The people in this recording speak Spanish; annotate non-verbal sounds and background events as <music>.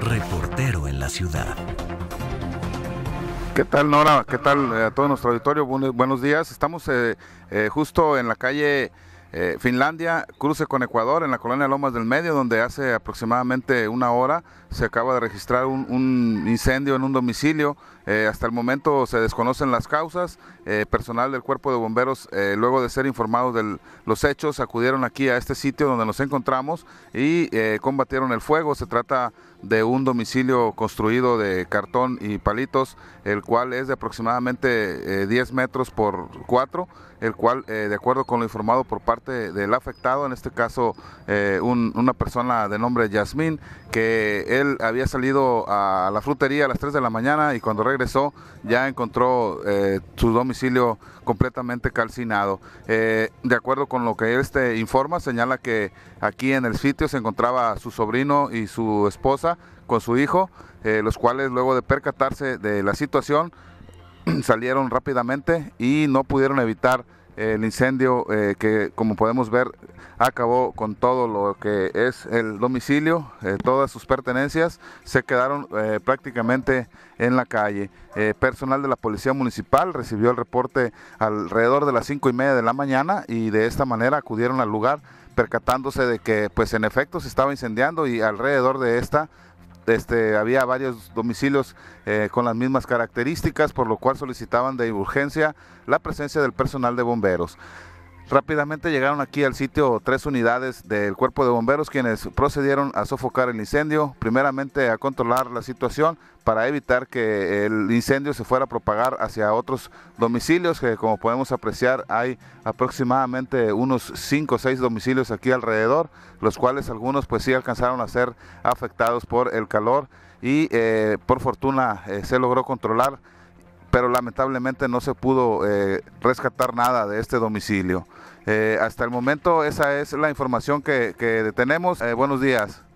reportero en la ciudad. ¿Qué tal Nora? ¿Qué tal eh, a todo nuestro auditorio? Buenos, días. Estamos eh, eh, justo en la calle eh, Finlandia cruce con Ecuador en la colonia Lomas del Medio, donde hace aproximadamente una hora se acaba de registrar un, incendio en un domicilio. Eh, hasta el momento se desconocen las causas. Eh, personal del cuerpo de bomberos, luego de ser informados de los hechos, acudieron aquí a este sitio donde nos encontramos y combatieron el fuego. Se trata de un domicilio construido de cartón y palitos, el cual es de aproximadamente 10 metros por 4, el cual, de acuerdo con lo informado por parte del afectado, en este caso eh, una persona de nombre Yasmín, que él había salido a la frutería a las 3 de la mañana y cuando regresó ya encontró eh, su domicilio completamente calcinado. Eh, de acuerdo con lo que él este informa, señala que aquí en el sitio se encontraba su sobrino y su esposa con su hijo, los cuales luego de percatarse de la situación <clears throat> salieron rápidamente y no pudieron evitar el incendio eh, que como podemos ver acabó con todo lo que es el domicilio, eh, todas sus pertenencias se quedaron eh, prácticamente en la calle. personal de la Policía Municipal recibió el reporte alrededor de las cinco y media de la mañana y de esta manera acudieron al lugar percatándose de que pues en efecto se estaba incendiando y alrededor de esta este, había varios domicilios eh, con las mismas características, por lo cual solicitaban de urgencia la presencia del personal de bomberos. Rápidamente llegaron aquí al sitio tres unidades del cuerpo de bomberos quienes procedieron a sofocar el incendio, primeramente a controlar la situación para evitar que el incendio se fuera a propagar hacia otros domicilios que como podemos apreciar hay aproximadamente unos cinco o seis domicilios aquí alrededor, los cuales algunos pues sí alcanzaron a ser afectados por el calor y eh, por fortuna eh, se logró controlar pero lamentablemente no se pudo eh, rescatar nada de este domicilio. Eh, hasta el momento esa es la información que, que tenemos. Eh, buenos días.